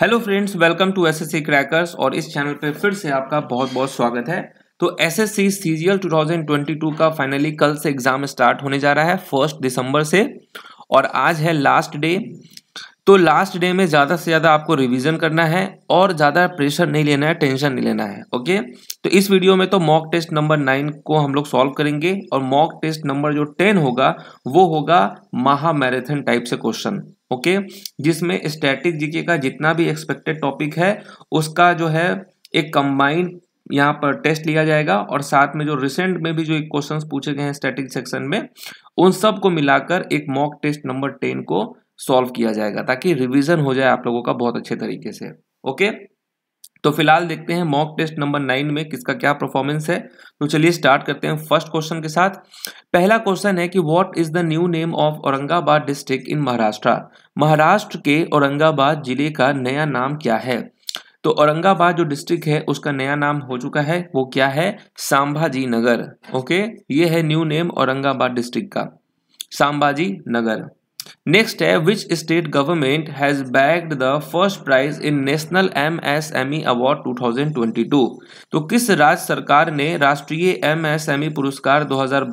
Hello friends welcome to SSC crackers और इस channel पे फिर से आपका बहुत बहुत स्वागत है तो एसएससी सीजीएल 2022 का फाइनली कल से एग्ज़ाम स्टार्ट होने जा रहा है फर्स्ट दिसंबर से और आज है लास्ट डे तो लास्ट डे में ज़्यादा से ज़्यादा आपको रिवीजन करना है और ज़्यादा प्रेशर नहीं लेना है टेंशन नहीं लेना है ओके तो इस वीडियो में तो मॉक टेस्ट नंबर नाइन को हम लोग सॉल्व करेंगे और मॉक टेस्ट नंबर जो टेन होगा वो होगा महा मैराथन टाइप से क्वेश्चन ओके जिसमें स्टैटिक जीके का जितना भी एक्सपेक्टेड टॉपिक है उसका जो है एक कंबाइंड यहाँ पर टेस्ट लिया जाएगा और साथ में जो रिसेंट में भी जो क्वेश्चन पूछे गए हैं स्टैटिक सेक्शन में उन सब को मिलाकर एक मॉक टेस्ट नंबर टेन को सॉल्व किया जाएगा ताकि रिवीजन हो जाए आप लोगों का बहुत अच्छे तरीके से ओके तो फिलहाल देखते हैं मॉक टेस्ट नंबर नाइन में किसका क्या परफॉर्मेंस है तो चलिए स्टार्ट करते हैं फर्स्ट क्वेश्चन के साथ पहला क्वेश्चन है कि what is the new name of Aurangabad district in Maharashtra Maharashtra के औरंगाबाद जिले का नया नाम क्या है तो औरंगाबाद जो डिस्ट्रिक्ट है उसका नया नाम हो चुका है वो क्या है सांभाजी नगर ओके ये है न्यू नेम औरंगाबाद डिस्ट्रिक्ट का सांभाजी नगर नेक्स्ट है which state government has bagged the first prize in national M S M E award to तो किस राज्य सरकार ने राष्ट्रीय एम एस एम ई पुरस्कार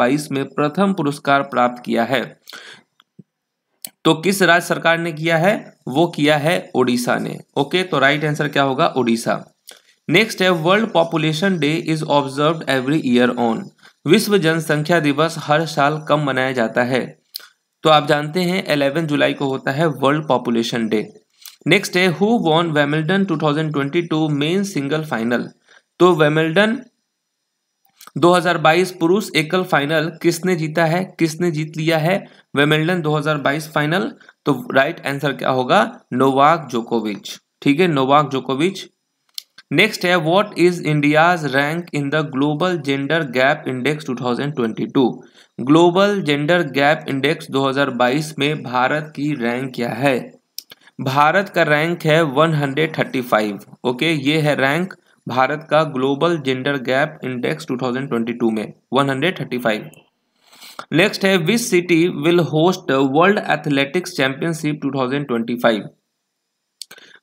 बाईस में प्रथम पुरस्कार प्राप्त किया है तो किस राज्य सरकार ने किया है वो किया है ओडिशा ने ओके तो राइट आंसर क्या होगा ओडिशा नेक्स्ट है world population day is observe every year on विश्व जनसंख्या दिवस हर साल कब मनाया जाता है तो आप जानते हैं 11 जुलाई को होता है वर्ल्ड पॉपुलेशन डे नेक्स्ट है who won Wimbledon 2022 men single final तो वेमिल्टन 2022 पुरुष एकल फाइनल किसने जीता है किसने जीत लिया है वेमिल्टन 2022 फाइनल तो राइट आंसर क्या होगा नोवाक जोकोविच ठीक है नोवाक जोकोविच नेक्स्ट है what is India's rank in the global gender gap index 2022 global gender gap index 2022 में भारत की रैंक क्या है भारत का रैंक है 135 ओके ये है रैंक भारत का ग्लोबल जेंडर गैप इंडेक्स 2022 में 135 नेक्स्ट है which city will host world athletics championship 2025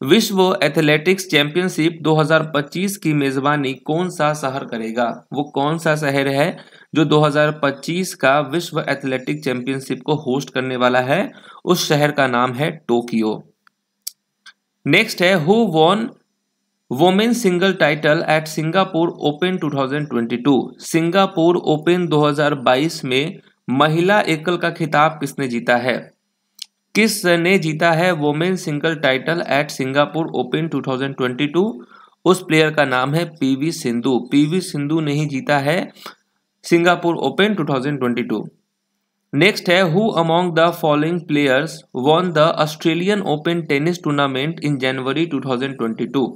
विश्व एथलेटिक्स चैंपियनशिप 2025 की मेजबानी कौन सा शहर करेगा वो कौन सा शहर है जो 2025 का विश्व एथलेटिक चैंपियनशिप को होस्ट करने वाला है उस शहर का नाम है टोक्यो नेक्स्ट है who won women single title at Singapore open 2022 Singapore open 2022 में महिला एकल का खिताब किसने जीता है किस ने जीता है women single title at Singapore open 2022 उस प्लेयर का नाम है पीवी सिंधु पीवी सिंधु ने ही जीता है सिंगापुर ओपन 2022 नेक्स्ट है who among the following players won the Australian open tennis tournament in January 2022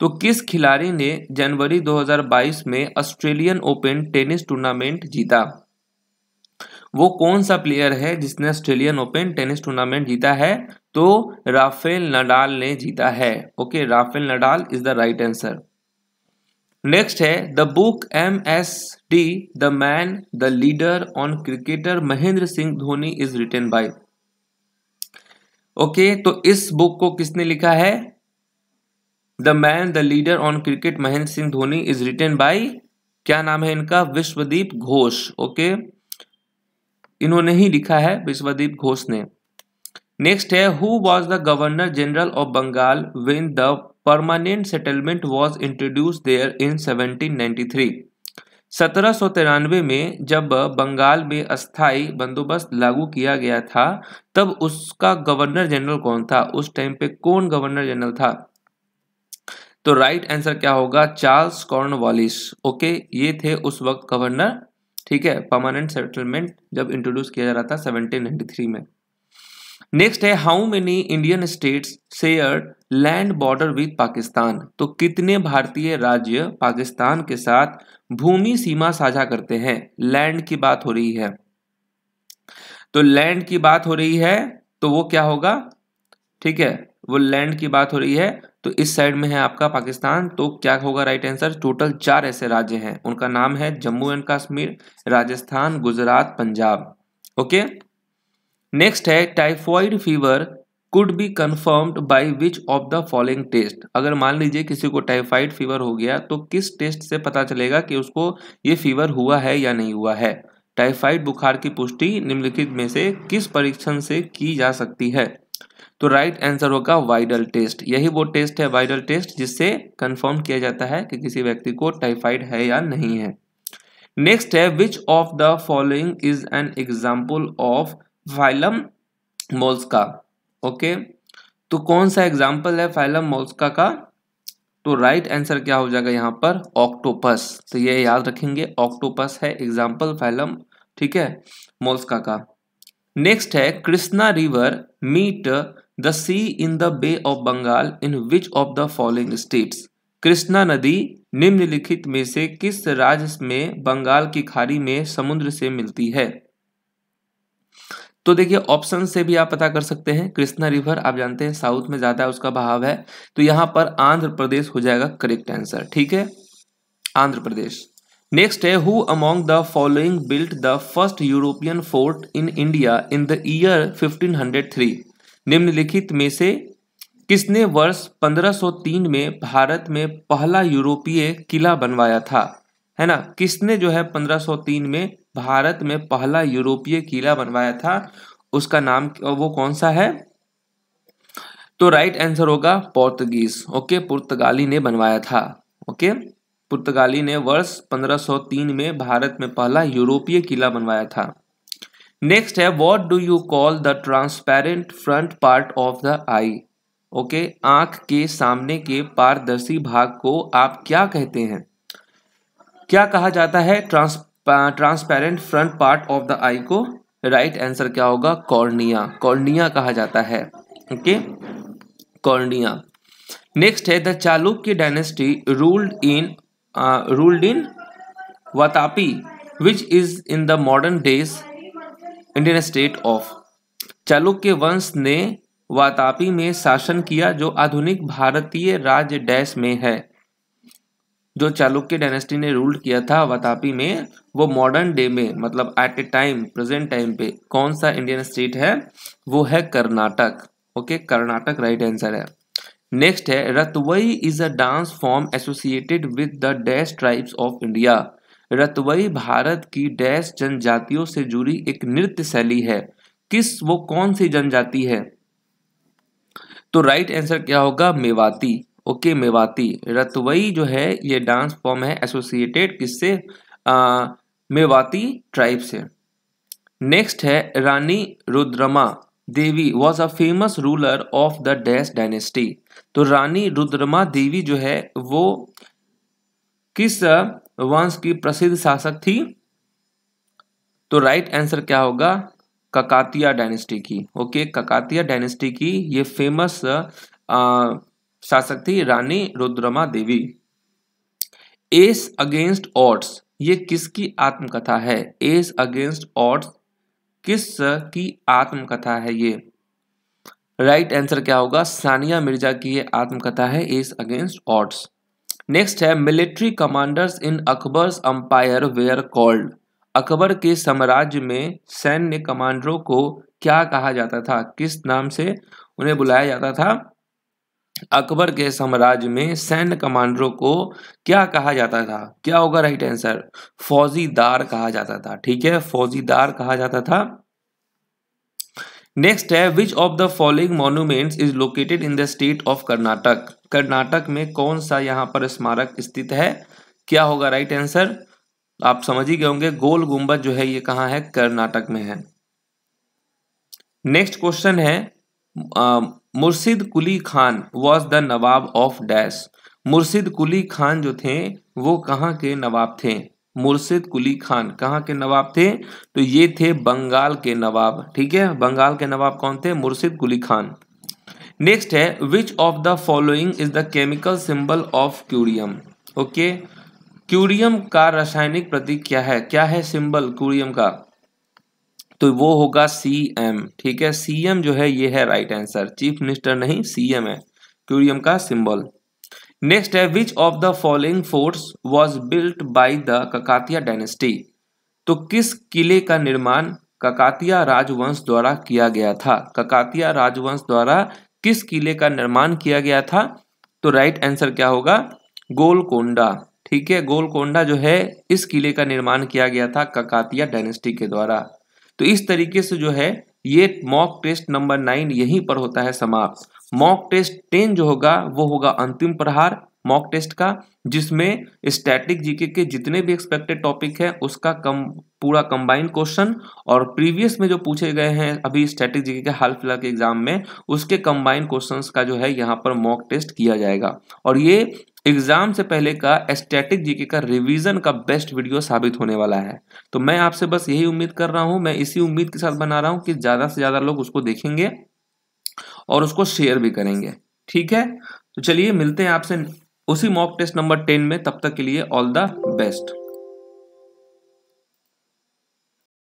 तो किस खिलाड़ी ने जनवरी 2022 में ऑस्ट्रेलियन ओपन टेनिस टूर्नामेंट जीता वो कौन सा प्लेयर है जिसने ऑस्ट्रेलियन ओपन टेनिस टूर्नामेंट जीता है तो राफेल नडाल ने जीता है okay Rafael Nadal is the right answer next है the book M S D the man the leader on cricketer Mahendra Singh Dhoni is written by okay तो इस बुक को किसने लिखा है the man the leader on cricket Mahendra Singh Dhoni is written by क्या नाम है इनका विश्वदीप घोष ओके okay? इन्होंने ही लिखा है विश्वदीप घोष ने नेक्स्ट है who was the governor general of Bengal when the permanent settlement was introduce there in 1793 सत्रह में जब बंगाल में अस्थाई बंदोबस्त लागू किया गया था तब उसका गवर्नर जनरल कौन था उस टाइम पे कौन गवर्नर जनरल था तो राइट आंसर क्या होगा चार्ल्स कॉर्नवालिस ओके ये थे उस वक्त गवर्नर ठीक है परमानेंट सेटलमेंट जब इंट्रोड्यूस किया जा रहा था 1793 में नेक्स्ट है how many Indian states share land border with Pakistan तो कितने भारतीय राज्य पाकिस्तान के साथ भूमि सीमा साझा करते हैं लैंड की बात हो रही है तो लैंड की बात हो रही है तो वो क्या होगा ठीक है वो लैंड की बात हो रही है तो इस साइड में है आपका पाकिस्तान तो क्या होगा राइट आंसर टोटल चार ऐसे राज्य हैं उनका नाम है Jammu and Kashmir Rajasthan Gujarat Punjab okay next है typhoid fever could be confirmed by which of the following test अगर मान लीजिए किसी को टाइफाइड फीवर हो गया तो किस टेस्ट से पता चलेगा कि उसको ये फीवर हुआ है या नहीं हुआ है टाइफाइड बुखार की पुष्टि निम्नलिखित में से किस परीक्षण से की जा सकती है तो राइट आंसर होगा वाइडल टेस्ट यही वो टेस्ट है वाइडल टेस्ट जिससे कंफर्म किया जाता है कि किसी व्यक्ति को टाइफाइड है या नहीं है नेक्स्ट है which of the following is an example of phylum mollusca okay तो कौन सा एग्जाम्पल है फाइलम मोल्सका का तो राइट right आंसर क्या हो जाएगा यहाँ पर ऑक्टोपस तो ये याद रखेंगे ऑक्टोपस है एग्जाम्पल फाइलम ठीक है मोल्सका का नेक्स्ट है Krishna river meet the sea in the bay of Bengal in which of the following states Krishna नदी निम्नलिखित में से किस राज्य में बंगाल की खाड़ी में समुद्र से मिलती है तो देखिए ऑप्शन से भी आप पता कर सकते हैं कृष्णा रिवर आप जानते हैं साउथ में ज्यादा उसका बहाव है तो यहां पर आंध्र प्रदेश हो जाएगा करेक्ट आंसर ठीक है आंध्र प्रदेश नेक्स्ट है who among the following built the first European fort in India in the year three निम्नलिखित में से किसने वर्ष 1503 में भारत में पहला यूरोपीय किला बनवाया था है ना किसने जो है 1503 में भारत में पहला यूरोपीय किला बनवाया था उसका नाम वो कौन सा है तो राइट आंसर होगा पोर्तगीज ओके पुर्तगाली ने बनवाया था ओके पुर्तगाली ने वर्ष 1503 में भारत में पहला यूरोपीय किला बनवाया था नेक्स्ट है what do you call the transparent front part of the eye okay आंख के सामने के पारदर्शी भाग को आप क्या कहते हैं क्या कहा जाता है trans transparent front part of the eye को राइट right आंसर क्या होगा कॉर्निया कॉर्निया कहा जाता है ओके कॉर्निया नेक्स्ट है the Chalukya dynasty ruled in ruled in Vatapi which is in the modern days Indian state of Chalukya वंश ने वातापी में शासन किया जो आधुनिक भारतीय राज्य डैश में है जो चालुक्य डायनेस्टी ने रूल किया था वातापी में वो मॉडर्न डे में मतलब at a time present time पे कौन सा इंडियन स्टेट है वो है Karnataka okay Karnataka right answer है नेक्स्ट है Ratwai is a dance form associated with the dash tribes of India Ratwai Bharat की डैश जनजातियों से जुड़ी एक नृत्य शैली है किस वो कौन सी जनजाति है तो राइट आंसर क्या होगा मेवाती ओके मेवाती रतवई जो है ये डांस फॉर्म है एसोसिएटेड किससे मेवाती ट्राइब से नेक्स्ट है Rani Rudrama Devi was a famous ruler of the dash dynasty तो रानी रुद्रमा देवी जो है वो किस वंश की प्रसिद्ध शासक थी तो राइट आंसर क्या होगा ककातिया डायनेस्टी की ओके ककातिया डायनेस्टी की ये फेमस शासक थी Rani Rudrama Devi ace against odds ये किसकी आत्मकथा है एस अगेंस्ट ऑट्स किस की आत्मकथा है ये राइट right आंसर क्या होगा सानिया मिर्जा की ये आत्मकथा है एस अगेंस्ट ऑट्स नेक्स्ट है military commanders in Akbar's empire were called Akbar के साम्राज्य में सैन्य कमांडरों को क्या कहा जाता था किस नाम से उन्हें बुलाया जाता था अकबर के साम्राज्य में सैन्य कमांडरों को क्या कहा जाता था क्या होगा राइट आंसर फौजीदार कहा जाता था ठीक है फौजीदार कहा जाता था नेक्स्ट है which of the following monuments is located in the state of Karnataka Karnataka में कौन सा यहाँ पर स्मारक स्थित है क्या होगा राइट आंसर आप समझ ही गए होंगे गोल गुंबद जो है ये कहाँ है कर्नाटक में है नेक्स्ट क्वेश्चन है Murshid Quli Khan was the nawab of dash Murshid Quli Khan जो थे वो कहाँ के नवाब थे मुर्शिद कुली खान कहाँ के नवाब थे तो ये थे बंगाल के नवाब ठीक है बंगाल के नवाब कौन थे मुर्शिद कुली खान नेक्स्ट है which of the following is the chemical symbol of curium okay curium का रासायनिक प्रतीक क्या है क्या है सिंबल क्यूरियम का तो वो होगा सी एम ठीक है सी एम जो है ये है राइट आंसर चीफ मिनिस्टर नहीं सी एम है क्यूरियम का सिंबल नेक्स्ट है which of the following forts was built by the Kakatiya dynasty तो किस किले का निर्माण ककातिया राजवंश द्वारा किया गया था ककातिया राजवंश द्वारा किस किले का निर्माण किया गया था तो राइट आंसर क्या होगा गोलकोंडा ठीक है गोलकोंडा जो है इस किले का निर्माण किया गया था ककातिया डायनेस्टी के द्वारा तो इस तरीके से जो है ये मॉक टेस्ट नंबर नाइन यहीं पर होता है समाप्त मॉक टेस्ट टेन जो होगा वो होगा अंतिम प्रहार मॉक टेस्ट का जिसमें स्टैटिक जीके के जितने भी एक्सपेक्टेड टॉपिक है उसका कम पूरा कंबाइन क्वेश्चन और प्रीवियस में जो पूछे गए हैं अभी स्टैटिक जीके के हाल फिलहाल के एग्जाम में उसके कंबाइन क्वेश्चंस का जो है यहाँ पर मॉक टेस्ट किया जाएगा और ये एग्जाम से पहले का स्टैटिक जीके का रिवीजन का बेस्ट वीडियो साबित होने वाला है तो मैं आपसे बस यही उम्मीद कर रहा हूँ मैं इसी उम्मीद के साथ बना रहा हूँ कि ज़्यादा से ज़्यादा लोग उसको देखेंगे और उसको शेयर भी करेंगे ठीक है तो चलिए मिलते हैं आपसे उसी मॉक टेस्ट नंबर टेन में तब तक के लिए ऑल द बेस्ट